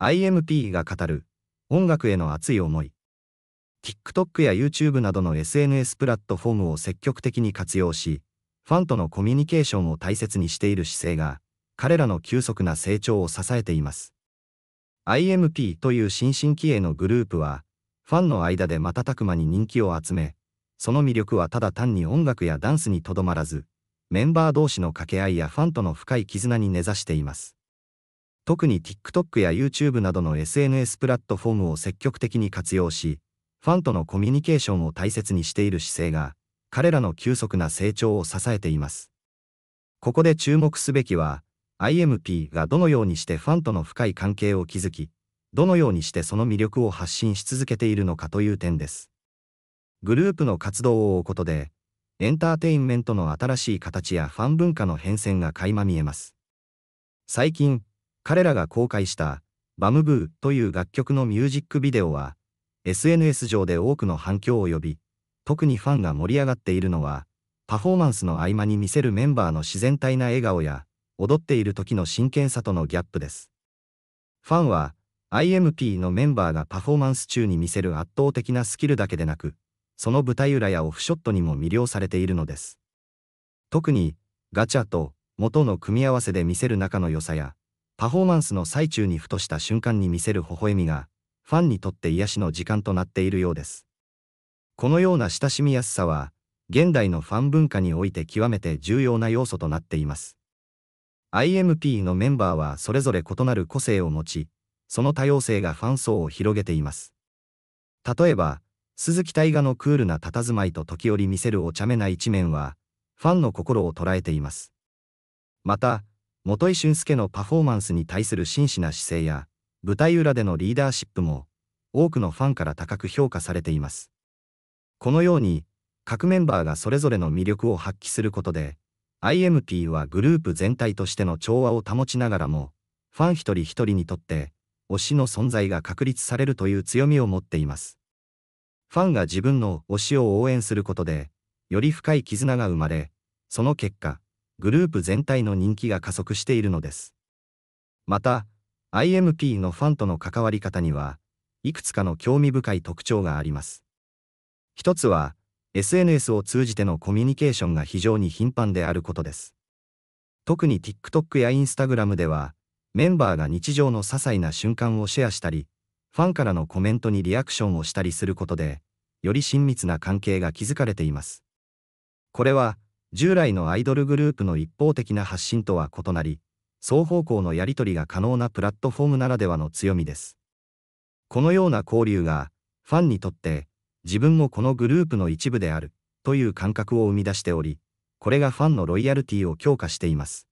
IMP が語る音楽への熱い思い TikTok や YouTube などの SNS プラットフォームを積極的に活用しファンとのコミュニケーションを大切にしている姿勢が彼らの急速な成長を支えています IMP という新進気鋭のグループはファンの間で瞬く間に人気を集めその魅力はただ単に音楽やダンスにとどまらずメンバー同士の掛け合いやファンとの深い絆に根ざしています特に TikTok や YouTube などの SNS プラットフォームを積極的に活用し、ファンとのコミュニケーションを大切にしている姿勢が、彼らの急速な成長を支えています。ここで注目すべきは、IMP がどのようにしてファンとの深い関係を築き、どのようにしてその魅力を発信し続けているのかという点です。グループの活動を追うことで、エンターテインメントの新しい形やファン文化の変遷が垣間見えます。最近、彼らが公開したバムブーという楽曲のミュージックビデオは SNS 上で多くの反響を呼び特にファンが盛り上がっているのはパフォーマンスの合間に見せるメンバーの自然体な笑顔や踊っている時の真剣さとのギャップですファンは IMP のメンバーがパフォーマンス中に見せる圧倒的なスキルだけでなくその舞台裏やオフショットにも魅了されているのです特にガチャと元の組み合わせで見せる仲の良さやパフォーマンスの最中にふとした瞬間に見せる微笑みが、ファンにとって癒しの時間となっているようです。このような親しみやすさは、現代のファン文化において極めて重要な要素となっています。IMP のメンバーはそれぞれ異なる個性を持ち、その多様性がファン層を広げています。例えば、鈴木大河のクールな佇まいと時折見せるお茶目な一面は、ファンの心を捉えています。また、元井俊介のパフォーマンスに対する真摯な姿勢や、舞台裏でのリーダーシップも、多くのファンから高く評価されています。このように、各メンバーがそれぞれの魅力を発揮することで、IMP はグループ全体としての調和を保ちながらも、ファン一人一人にとって、推しの存在が確立されるという強みを持っています。ファンが自分の推しを応援することで、より深い絆が生まれ、その結果、グループ全体の人気が加速しているのです。また、IMP のファンとの関わり方には、いくつかの興味深い特徴があります。一つは、SNS を通じてのコミュニケーションが非常に頻繁であることです。特に TikTok や Instagram では、メンバーが日常の些細な瞬間をシェアしたり、ファンからのコメントにリアクションをしたりすることで、より親密な関係が築かれています。これは、従来のアイドルグループの一方的な発信とは異なり、双方向のやり取りが可能なプラットフォームならではの強みです。このような交流が、ファンにとって、自分もこのグループの一部である、という感覚を生み出しており、これがファンのロイヤルティを強化しています。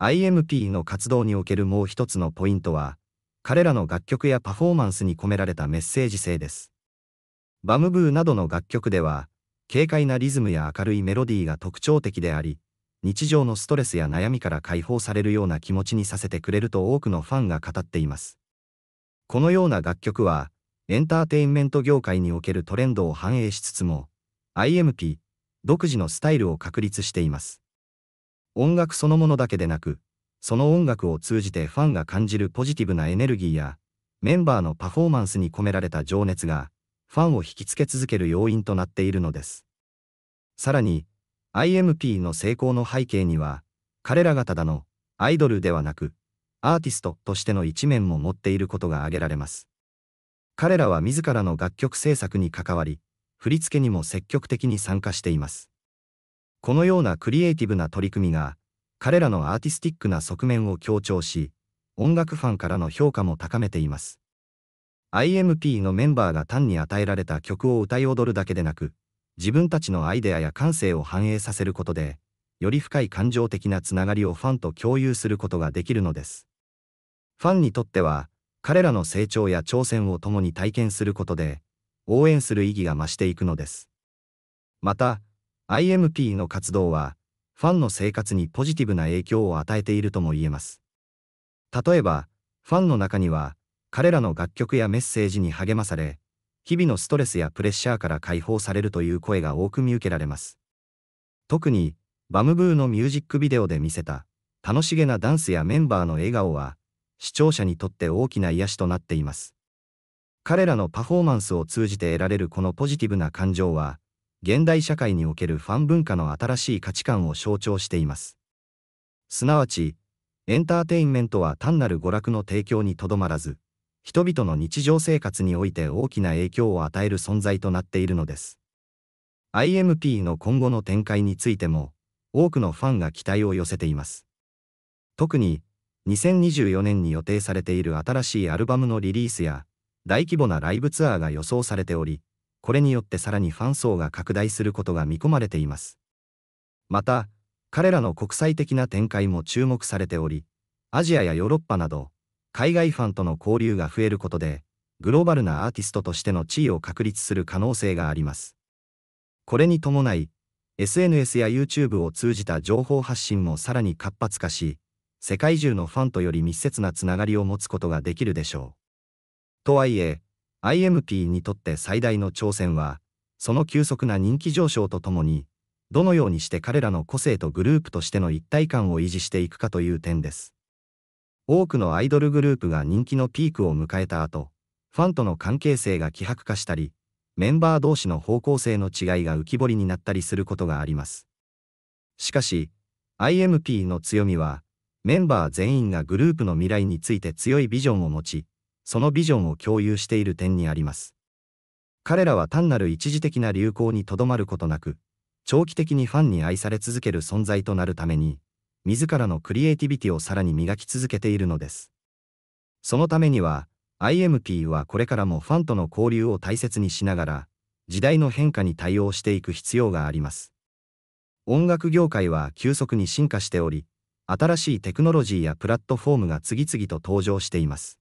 IMP の活動におけるもう一つのポイントは、彼らの楽曲やパフォーマンスに込められたメッセージ性です。バムブーなどの楽曲では、軽快なリズムや明るいメロディーが特徴的であり、日常のストレスや悩みから解放されるような気持ちにさせてくれると多くのファンが語っています。このような楽曲は、エンターテインメント業界におけるトレンドを反映しつつも、IMP 独自のスタイルを確立しています。音楽そのものだけでなく、その音楽を通じてファンが感じるポジティブなエネルギーや、メンバーのパフォーマンスに込められた情熱が、ファンを引きつけ続ける要因となっているのです。さらに、IMP の成功の背景には、彼らがただのアイドルではなく、アーティストとしての一面も持っていることが挙げられます。彼らは自らの楽曲制作に関わり、振り付けにも積極的に参加しています。このようなクリエイティブな取り組みが、彼らのアーティスティックな側面を強調し、音楽ファンからの評価も高めています。IMP のメンバーが単に与えられた曲を歌い踊るだけでなく、自分たちのアイデアや感性を反映させることで、より深い感情的なつながりをファンと共有することができるのです。ファンにとっては、彼らの成長や挑戦を共に体験することで、応援する意義が増していくのです。また、IMP の活動は、ファンの生活にポジティブな影響を与えているとも言えます。例えば、ファンの中には、彼らの楽曲やメッセージに励まされ、日々のストレスやプレッシャーから解放されるという声が多く見受けられます。特に、バムブーのミュージックビデオで見せた、楽しげなダンスやメンバーの笑顔は、視聴者にとって大きな癒しとなっています。彼らのパフォーマンスを通じて得られるこのポジティブな感情は、現代社会におけるファン文化の新しい価値観を象徴しています。すなわち、エンターテインメントは単なる娯楽の提供にとどまらず、人々の日常生活において大きな影響を与える存在となっているのです。IMP の今後の展開についても、多くのファンが期待を寄せています。特に、2024年に予定されている新しいアルバムのリリースや、大規模なライブツアーが予想されており、これによってさらにファン層が拡大することが見込まれています。また、彼らの国際的な展開も注目されており、アジアやヨーロッパなど、海外ファンとの交流が増えることで、グローバルなアーティストとしての地位を確立する可能性があります。これに伴い、SNS や YouTube を通じた情報発信もさらに活発化し、世界中のファンとより密接なつながりを持つことができるでしょう。とはいえ、IMP にとって最大の挑戦は、その急速な人気上昇とともに、どのようにして彼らの個性とグループとしての一体感を維持していくかという点です。多くのアイドルグループが人気のピークを迎えた後、ファンとの関係性が希薄化したり、メンバー同士の方向性の違いが浮き彫りになったりすることがあります。しかし、IMP の強みは、メンバー全員がグループの未来について強いビジョンを持ち、そのビジョンを共有している点にあります。彼らは単なる一時的な流行にとどまることなく、長期的にファンに愛され続ける存在となるために、自らのクリエイティビティをさらに磨き続けているのです。そのためには、IMP はこれからもファンとの交流を大切にしながら、時代の変化に対応していく必要があります。音楽業界は急速に進化しており、新しいテクノロジーやプラットフォームが次々と登場しています。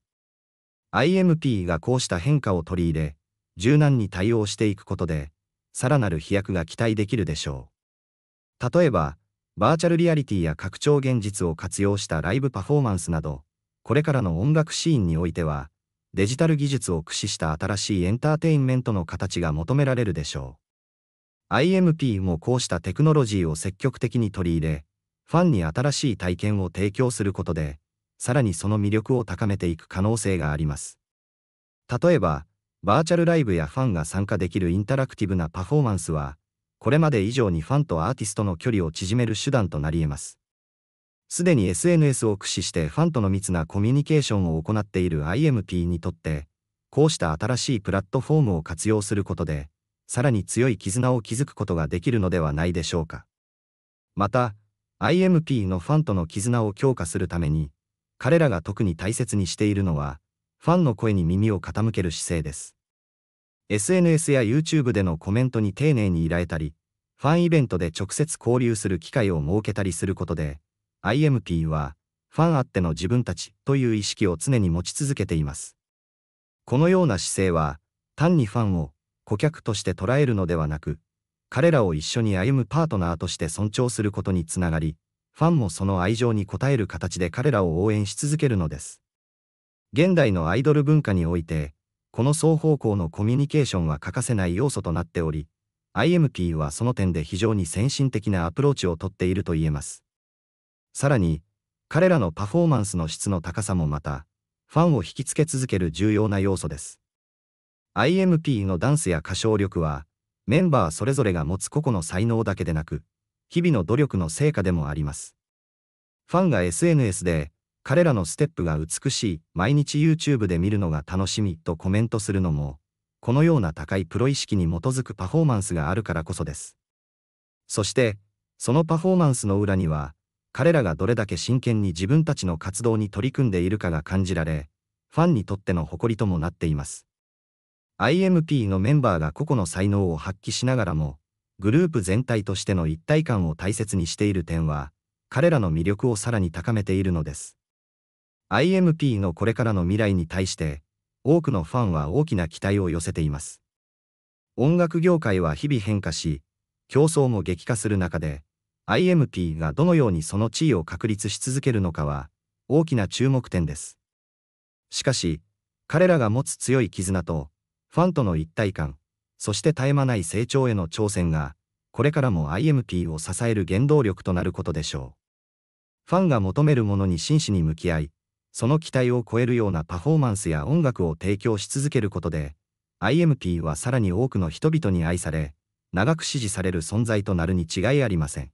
IMP がこうした変化を取り入れ、柔軟に対応していくことで、さらなる飛躍が期待できるでしょう。例えば、バーチャルリアリティや拡張現実を活用したライブパフォーマンスなど、これからの音楽シーンにおいては、デジタル技術を駆使した新しいエンターテインメントの形が求められるでしょう。IMP もこうしたテクノロジーを積極的に取り入れ、ファンに新しい体験を提供することで、さらにその魅力を高めていく可能性があります。例えば、バーチャルライブやファンが参加できるインタラクティブなパフォーマンスは、これまで以上にファンとアーティストの距離を縮める手段となり得ます。すでに SNS を駆使してファンとの密なコミュニケーションを行っている IMP にとって、こうした新しいプラットフォームを活用することで、さらに強い絆を築くことができるのではないでしょうか。また、IMP のファンとの絆を強化するために、彼らが特に大切にしているのは、ファンの声に耳を傾ける姿勢です。SNS や YouTube でのコメントに丁寧に依頼たり、ファンイベントで直接交流する機会を設けたりすることで、IMP は、ファンあっての自分たちという意識を常に持ち続けています。このような姿勢は、単にファンを顧客として捉えるのではなく、彼らを一緒に歩むパートナーとして尊重することにつながり、ファンもその愛情に応える形で彼らを応援し続けるのです。現代のアイドル文化において、この双方向のコミュニケーションは欠かせない要素となっており、IMP はその点で非常に先進的なアプローチをとっていると言えます。さらに、彼らのパフォーマンスの質の高さもまた、ファンを引きつけ続ける重要な要素です。IMP のダンスや歌唱力は、メンバーそれぞれが持つ個々の才能だけでなく、日々の努力の成果でもあります。ファンが SNS で、彼らのステップが美しい、毎日 YouTube で見るのが楽しみとコメントするのも、このような高いプロ意識に基づくパフォーマンスがあるからこそです。そして、そのパフォーマンスの裏には、彼らがどれだけ真剣に自分たちの活動に取り組んでいるかが感じられ、ファンにとっての誇りともなっています。IMP のメンバーが個々の才能を発揮しながらも、グループ全体としての一体感を大切にしている点は、彼らの魅力をさらに高めているのです。IMP のこれからの未来に対して、多くのファンは大きな期待を寄せています。音楽業界は日々変化し、競争も激化する中で、IMP がどのようにその地位を確立し続けるのかは、大きな注目点です。しかし、彼らが持つ強い絆と、ファンとの一体感、そして絶え間ない成長への挑戦が、これからも IMP を支える原動力となることでしょう。ファンが求めるものに真摯に向き合い、その期待を超えるようなパフォーマンスや音楽を提供し続けることで、IMP はさらに多くの人々に愛され、長く支持される存在となるに違いありません。